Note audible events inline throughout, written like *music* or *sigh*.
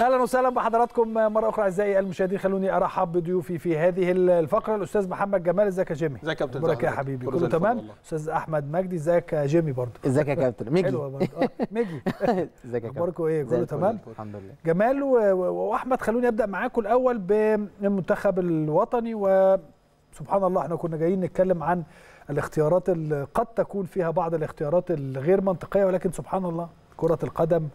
اهلا وسهلا بحضراتكم مره اخرى اعزائي المشاهدين خلوني ارحب بضيوفي في هذه الفقره الاستاذ محمد جمال ازيك يا جيمي ازيك يا كابتن ازيك يا حبيبي كله تمام استاذ احمد مجدي ازيك يا جيمي برضو ازيك يا كابتن مجدي حلوه برده آه، مجدي *laughs* ازيك يا كابتن ايه كله تمام الحمد لله جمال واحمد خلوني ابدا معاكم الاول بالمنتخب الوطني وسبحان الله احنا كنا جايين نتكلم عن الاختيارات اللي قد تكون فيها بعض الاختيارات الغير منطقيه ولكن سبحان الله كره القدم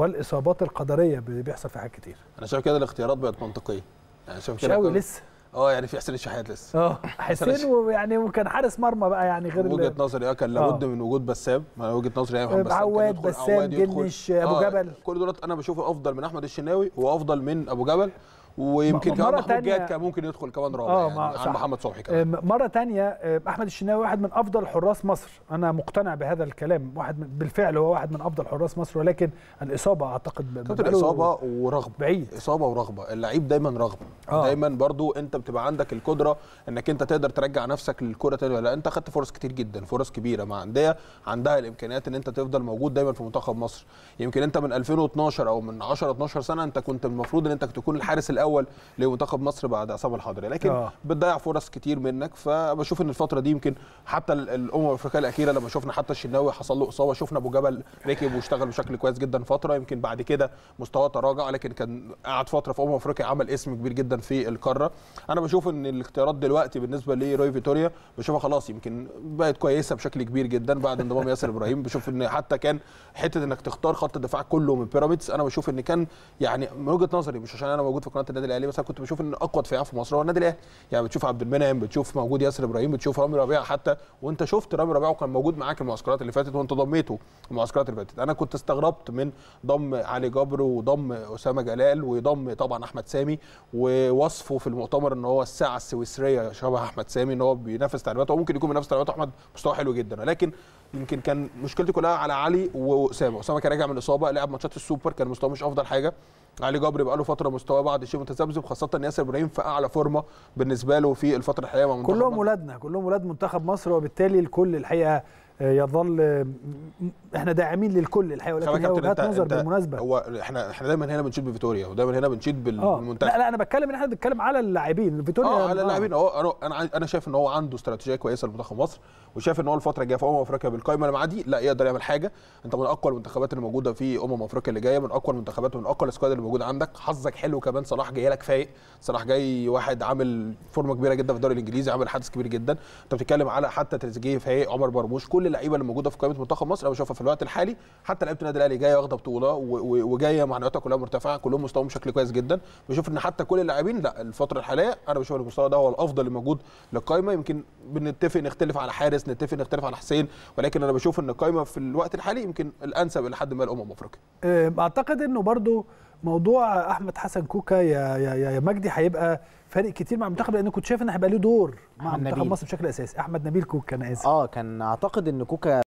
والاصابات القدريه اللي بيحصل في حاجات كتير انا شايف كده الاختيارات بقت منطقيه يعني شايف كده شاوي لسه اه يعني في حسين الشحات لسه اه حسين ويعني وكان حارس مرمى بقى يعني غير وجهه نظري اه كان لابد آه. من وجود بسام ما وجهه نظري يعني آه، محمد عواد بسام جنش ابو آه، جبل كل دولت انا بشوفه افضل من احمد الشناوي وافضل من ابو جبل ويمكن كمان محمود جاد كان ممكن يدخل كمان رابع آه يعني عن محمد صبحي كمان آه، مره ثانيه آه، احمد الشناوي واحد من افضل حراس مصر انا مقتنع بهذا الكلام واحد من بالفعل هو واحد من افضل حراس مصر ولكن الاصابه اعتقد كانت الاصابه ورغبه بعيد اصابه ورغبه اللعيب دايما رغبه آه. دايما برضو انت بتبقى عندك القدره انك انت تقدر ترجع نفسك للكره تاني ولا انت خدت فرص كتير جدا فرص كبيره مع انديه عندها الامكانيات ان انت تفضل موجود دايما في منتخب مصر يمكن انت من 2012 او من 10 12 سنه انت كنت المفروض ان انت تكون الحارس الاول لمنتخب مصر بعد عصام الحضري لكن آه. بتضيع فرص كتير منك فبشوف ان الفتره دي يمكن حتى الامم الافريقيه الاخيره لما شفنا حتى الشناوي حصل له اصابه شفنا ابو جبل ركب واشتغل بشكل كويس جدا فتره يمكن بعد كده مستواه تراجع لكن كان قعد فتره في امم افريقيا عمل اسم كبير جدا في القاره انا بشوف ان الاختيارات دلوقتي بالنسبه لروي فيتوريا بشوفها خلاص يمكن بقت كويسه بشكل كبير جدا بعد انضمام ياسر ابراهيم بشوف ان حتى كان حته انك تختار خط الدفاع كله من بيراميدز انا بشوف ان كان يعني من وجهه نظري مش عشان انا موجود في قناه النادي الاهلي مثلا كنت بشوف ان اقوى دفاع في مصر هو النادي الاهلي يعني بتشوف عبد المنعم بتشوف موجود ياسر ابراهيم بتشوف رامي ربيعه حتى وانت شفت رامي ربيعه وكان موجود معاك المعسكرات اللي فاتت وانت ضميته المعسكرات اللي فاتت انا كنت استغربت من ضم علي جبر وضم اسامه جلال وضم طبعا احمد سامي ووصفه في المؤتمر ان هو الساعه السويسريه شبه احمد سامي ان هو بينافس تعليماته وممكن يكون بينافس تعليمات احمد مستوى حلو جدا ولكن يمكن كان مشكلتي كلها على علي واسامه اسامه كان راجع من الاصابه لعب ماتشات السوبر كان مستواه مش افضل حاجه علي جبر بقى له فتره مستواه بعد شيء متذبذب خاصه ياسر ابراهيم في اعلى فورمه بالنسبه له في الفتره الحاليه كلهم ولادنا كلهم ولاد منتخب مصر وبالتالي الكل الحقيقه آه، يظل آه، احنا داعمين للكل الحقيقه ولكن وجهات نظر بالمناسبه هو احنا احنا دايما هنا بنشيد بفيتوريا ودايما هنا بنشيد آه، بالمنتخب لا لا انا بتكلم ان احنا بنتكلم على اللاعبين فيتوريا اه على اللاعبين اه انا انا شايف ان هو عنده استراتيجيه كويسه لمنتخب مصر وشايف ان هو الفتره الجايه في امم افريقيا بالقائمه اللي معاه دي لا يقدر يعمل حاجه انت من اقوى المنتخبات اللي موجوده في امم افريقيا اللي جايه من اقوى المنتخبات ومن اقوى السكواد اللي موجود عندك حظك حلو كمان صلاح جاي لك فايق صلاح جاي واحد عامل فورمه كبيره جدا في الدوري الانجليزي عامل حدث كبير جدا انت بتتكلم على حتى تريزيجيه فايق عمر مرموش كل اللعيبه اللي موجوده في قائمه منتخب مصر انا بشوفها في الوقت الحالي حتى لعيبه النادي الاهلي جايه واخده بطوله وجايه معنوياتها كلها مرتفعه كلهم مستواهم بشكل كويس جدا بشوف ان حتى كل اللاعبين لا الفتره الحاليه انا بشوف المستوى ده هو الافضل اللي موجود للقائمه يمكن بنتفق نختلف على حارس نتفق نختلف على حسين ولكن انا بشوف ان القائمه في الوقت الحالي يمكن الانسب الى حد ما لامم افريقيا أه، اعتقد انه برضه موضوع احمد حسن كوكا يا يا يا مجدي هيبقى فارق كتير مع المنتخب لان كنت شايف ان هيبقى له دور مع منتخب مصر بشكل اساسي احمد نبيل كوكا انا اسف اه كان اعتقد ان كوكا